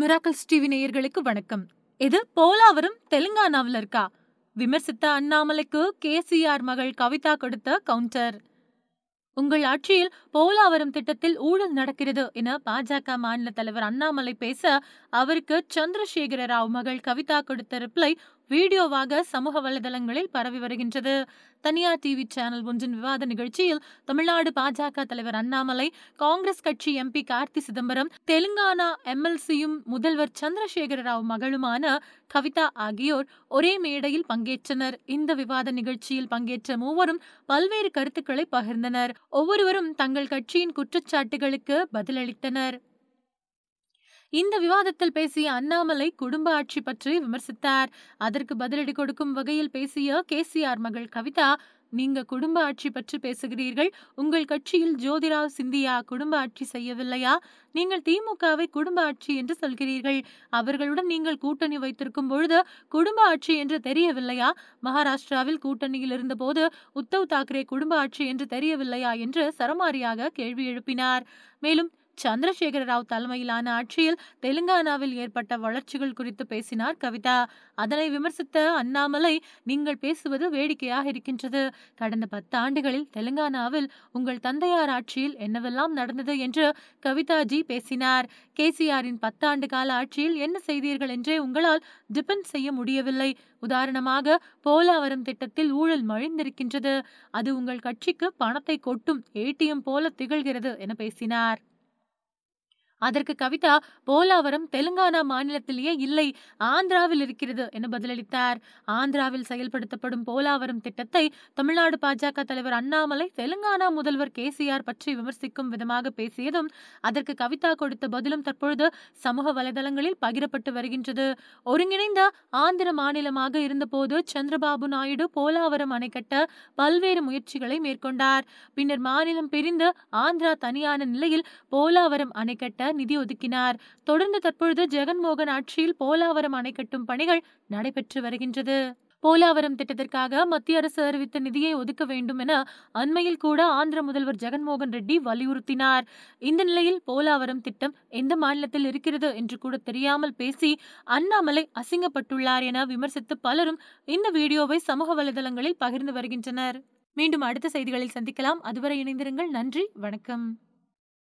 miracles TV நேயர்களுக்கு வணக்கம் இது போலாவரம் தெலுங்கானாவில் இருக்கா விமர்சித்த அண்ணாமலைக்கு கேசிஆர் மகள் கவிதா கொடுத்த கவுண்டர் உங்கள் ஆட்சியில் போலாவரம் திட்டத்தில் ஊழல் நடக்கிறது என பாஜக மாநில தலைவர் அண்ணாமலை பேச அவருக்கு சந்திரசேகர ராவ் மகள் கவிதா கொடுத்த ரிப்ளை வீடியோவாக சமூக வலைதளங்களில் பரவி வருகின்றது தனியார் டிவி சேனல் ஒன்றின் விவாத நிகழ்ச்சியில் தமிழ்நாடு பாஜக தலைவர் அண்ணாமலை காங்கிரஸ் கட்சி எம்பி கார்த்தி சிதம்பரம் தெலுங்கானா எம்எல்சியும் முதல்வர் சந்திரசேகர ராவ் மகளுமான கவிதா ஆகியோர் ஒரே மேடையில் பங்கேற்றனர் இந்த விவாத நிகழ்ச்சியில் பங்கேற்ற மூவரும் பல்வேறு கருத்துக்களை பகிர்ந்தனர் ஒவ்வொருவரும் தங்கள் கட்சியின் குற்றச்சாட்டுகளுக்கு பதிலளித்தனர் இந்த விவாதத்தில் பேசிய அண்ணாமலை குடும்ப ஆட்சி பற்றி விமர்சித்தார் அதற்கு பதிலடி கொடுக்கும் வகையில் பேசிய கேசிஆர் மகள் கவிதா நீங்க குடும்ப ஆட்சி பற்றி பேசுகிறீர்கள் உங்கள் கட்சியில் ஜோதிராவ் சிந்தியா குடும்ப ஆட்சி செய்யவில்லையா நீங்கள் திமுகவை குடும்ப ஆட்சி என்று சொல்கிறீர்கள் அவர்களுடன் நீங்கள் கூட்டணி வைத்திருக்கும் பொழுது குடும்ப ஆட்சி என்று தெரியவில்லையா மகாராஷ்டிராவில் கூட்டணியில் இருந்தபோது உத்தவ் தாக்கரே குடும்ப ஆட்சி என்று தெரியவில்லையா என்று சரமாரியாக கேள்வி எழுப்பினார் மேலும் சந்திரசேகர ராவ் தலைமையிலான ஆட்சியில் தெலுங்கானாவில் ஏற்பட்ட வளர்ச்சிகள் குறித்து பேசினார் கவிதா அதனை விமர்சித்த அண்ணாமலை நீங்கள் பேசுவது வேடிக்கையாக இருக்கின்றது கடந்த பத்து ஆண்டுகளில் தெலுங்கானாவில் உங்கள் தந்தையார் ஆட்சியில் என்னவெல்லாம் நடந்தது என்று கவிதாஜி பேசினார் கேசிஆரின் பத்தாண்டு கால ஆட்சியில் என்ன செய்தீர்கள் என்றே உங்களால் டிபெண்ட் செய்ய முடியவில்லை உதாரணமாக போலாவரம் திட்டத்தில் ஊழல் மழிந்திருக்கின்றது அது உங்கள் கட்சிக்கு பணத்தை கொட்டும் ஏடிஎம் போல திகழ்கிறது என பேசினார் அதற்கு கவிதா போலாவரம் தெலுங்கானா மாநிலத்திலேயே இல்லை ஆந்திராவில் இருக்கிறது என பதிலளித்தார் ஆந்திராவில் செயல்படுத்தப்படும் போலாவரம் திட்டத்தை தமிழ்நாடு பாஜக தலைவர் அண்ணாமலை தெலுங்கானா முதல்வர் கேசிஆர் பற்றி விமர்சிக்கும் விதமாக பேசியதும் அதற்கு கவிதா கொடுத்த பதிலும் தற்பொழுது சமூக வலைதளங்களில் பகிரப்பட்டு வருகின்றது ஒருங்கிணைந்த ஆந்திர மாநிலமாக இருந்தபோது சந்திரபாபு நாயுடு போலாவரம் அணை கட்ட பல்வேறு முயற்சிகளை மேற்கொண்டார் பின்னர் மாநிலம் பிரிந்து ஆந்திரா தனியான நிலையில் போலாவரம் அணை கட்ட நிதி ஒதுக்கினார் தொடர்ந்து தற்பொழுது ஜெகன்மோகன் ஆட்சியில் போலாவரம் அணை கட்டும் பணிகள் நடைபெற்று வருகின்றது போலாவரம் திட்டத்திற்காக மத்திய அரசு அறிவித்த நிதியை ஒதுக்க வேண்டும் என அண்மையில் கூட ஆந்திர முதல்வர் ஜெகன்மோகன் ரெட்டி வலியுறுத்தினார் இந்த நிலையில் போலாவரம் திட்டம் எந்த மாநிலத்தில் இருக்கிறது என்று கூட தெரியாமல் பேசி அண்ணாமலை அசிங்கப்பட்டுள்ளார் என விமர்சித்து பலரும் இந்த வீடியோவை சமூக வலைதளங்களில் பகிர்ந்து வருகின்றனர் மீண்டும் அடுத்த செய்திகளில் சந்திக்கலாம் அதுவரை இணைந்திருங்கள் நன்றி வணக்கம்